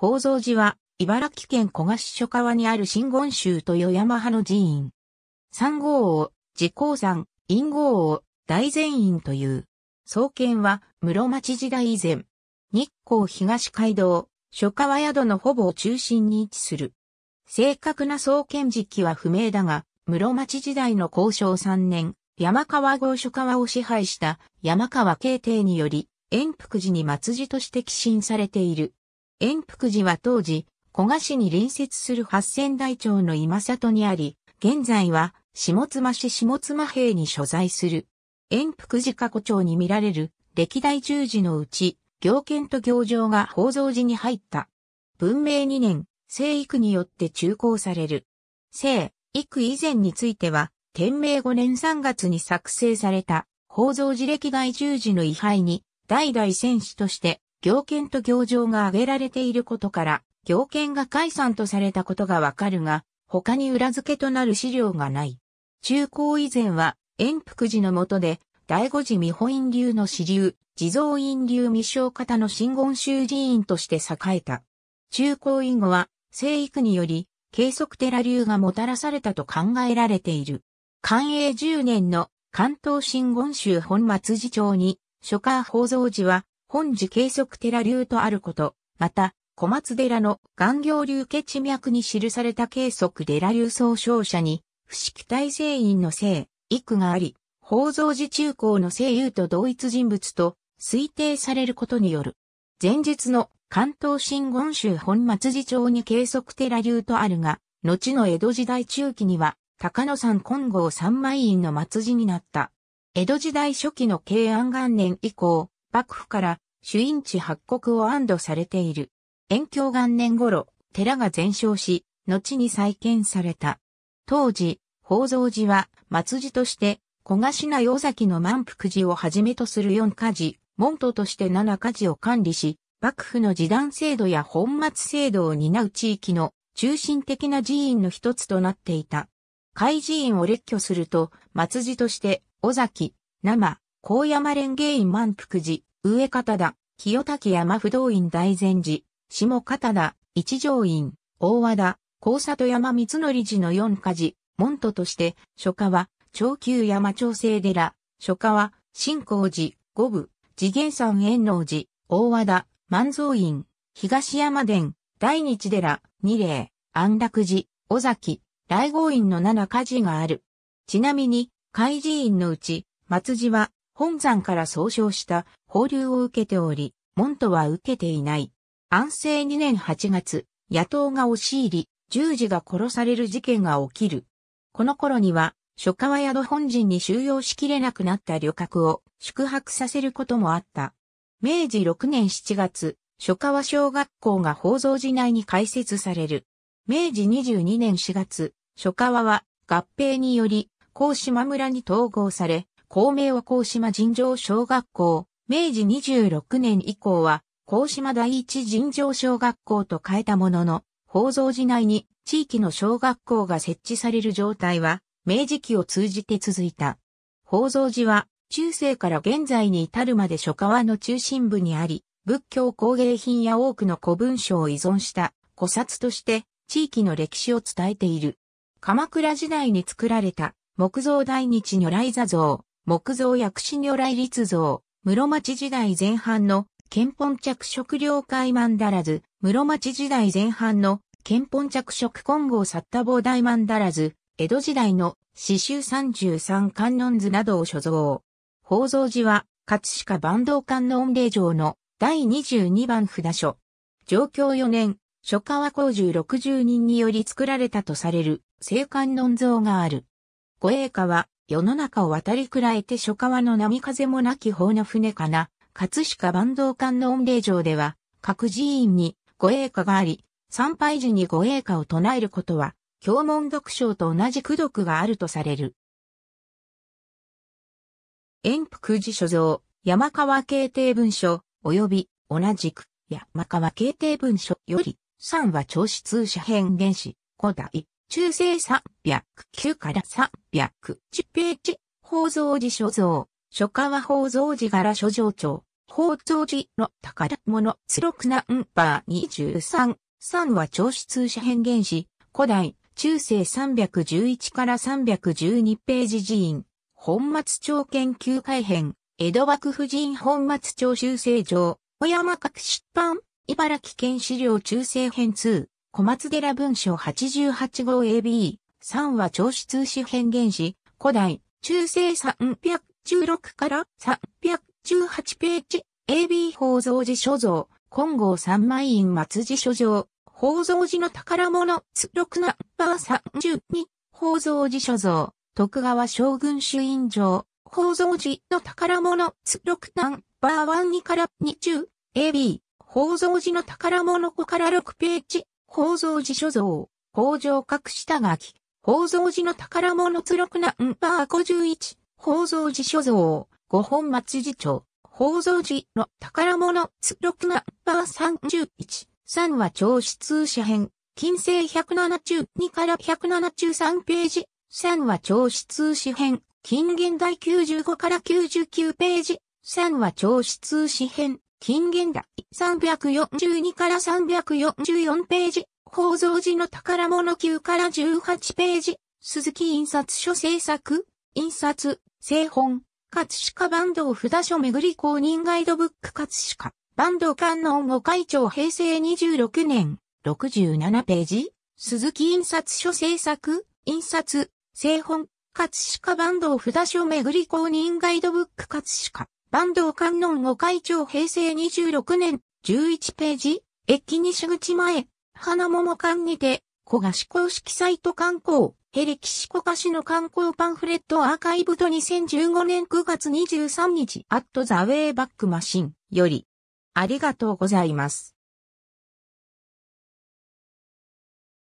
宝蔵寺は、茨城県小賀市諸川にある真言宗とう山派の寺院。三号王、寺光山、陰号王、大善院という。創建は、室町時代以前。日光東街道、諸川宿のほぼ中心に位置する。正確な創建時期は不明だが、室町時代の交渉3年、山川郷諸川を支配した山川慶帝により、延福寺に末寺として寄進されている。円福寺は当時、古賀市に隣接する八仙台町の今里にあり、現在は下妻市下妻兵に所在する。円福寺過去町に見られる歴代十字のうち、行憲と行場が宝蔵寺に入った。文明2年、聖育によって中行される。聖、育以前については、天明5年3月に作成された宝蔵寺歴代十字の位牌に、代々戦士として行権と行状が挙げられていることから、行権が解散とされたことがわかるが、他に裏付けとなる資料がない。中高以前は、円福寺の下で、第五寺未保院流の支流、地蔵院流未生方の新言宗寺院として栄えた。中高以後は、生育により、計測寺流がもたらされたと考えられている。寛永10年の関東新言宗本松寺町に、諸家宝蔵寺は、本寺計測寺流とあること、また、小松寺の岩行流家地脈に記された計測寺流総称者に、不識大聖院の聖、育があり、宝蔵寺中高の聖友と同一人物と推定されることによる。前日の関東新言州本松寺町に計測寺流とあるが、後の江戸時代中期には、高野山金剛三枚院の末寺になった。江戸時代初期の慶安元年以降、幕府から主因地発国を安堵されている。延享元年頃、寺が全焼し、後に再建された。当時、宝蔵寺は末寺として、古賀品内崎の満腹寺をはじめとする四家寺、門徒として七家寺を管理し、幕府の時短制度や本末制度を担う地域の中心的な寺院の一つとなっていた。海寺院を列挙すると、末寺として、尾崎、生、高山連芸院満腹寺、上方田、清滝山不動院大善寺、下方田、一条院、大和田、高里山三則寺の四家寺、門徒として、初夏は、長久山長生寺、初夏は、新光寺、五部、次元山遠能寺、大和田、万蔵院、東山殿、大日寺、二霊、安楽寺、尾崎、来合院の七家寺がある。ちなみに、開寺院のうち、松寺は、本山から総称した放流を受けており、門徒は受けていない。安政2年8月、野党が押し入り、十字が殺される事件が起きる。この頃には、初川宿本陣に収容しきれなくなった旅客を宿泊させることもあった。明治6年7月、初川小学校が宝蔵寺内に開設される。明治22年4月、初川は合併により、高島村に統合され、公明を高島尋常小学校、明治26年以降は、高島第一尋常小学校と変えたものの、宝蔵寺内に地域の小学校が設置される状態は、明治期を通じて続いた。宝蔵寺は、中世から現在に至るまで諸川の中心部にあり、仏教工芸品や多くの古文書を依存した古刹として地域の歴史を伝えている。鎌倉時代に作られた木造大日如来座像、木造薬師如来立像、室町時代前半の憲本着色領海曼だらず、室町時代前半の憲本着色混合サッタ大曼だらず、江戸時代の詩三33観音図などを所蔵。宝蔵寺は、葛飾万道観音霊場の第22番札所。上京4年、初川工十60人により作られたとされる、聖観音像がある。護衛家は、世の中を渡りくらえて諸川の波風もなき方の船かな、葛飾万道館の御礼城では、各寺院に御栄歌があり、参拝時に御栄歌を唱えることは、教文読書と同じ苦読があるとされる。遠福寺所蔵、山川慶定文書、及び、同じく、山川慶定文書より、三は長子通者編原始、古代、中世三309から310ページ、宝蔵寺所蔵、初川は宝蔵寺柄所上長、宝蔵寺の宝物、つろくナンバー23、3は調子通社変幻史、古代、中世311から312ページ寺院、本末町研究改編、江戸幕府人本末町修正上、小山各出版、茨城県資料中世編2、小松寺文書88号 AB、3は長子通史変幻史、古代、中世316から318ページ、AB 宝蔵寺所蔵、金剛三枚院松寺所蔵、宝蔵寺の宝物、津六ナンバー32、宝蔵寺所蔵、徳川将軍主院城、宝蔵寺の宝物、津六ナンバー12から20、AB、宝蔵寺の宝物5から6ページ、宝蔵寺所蔵、工場隠したがき、宝蔵寺の宝物図録ナンバー51、宝蔵寺所蔵、五本松寺町、宝蔵寺の宝物図録ナンバー31、3は調子通社編、金星172から173ページ、3は調子通史編、金現代95から99ページ、3は調子通史編、金現代342から344ページ、宝蔵寺の宝物級から18ページ、鈴木印刷所制作、印刷、製本、葛飾バンド札所巡り公認ガイドブック葛飾、バンド観音5会長平成26年、67ページ、鈴木印刷所制作、印刷、製本、葛飾バンド札所巡り公認ガイドブック葛飾、バンド観音5会長平成26年、11ページ、駅西口前、花桃館にて、小賀子公式サイト観光、ヘレキシコ菓子の観光パンフレットアーカイブと2015年9月23日、アットザウェイバックマシンより、ありがとうございます。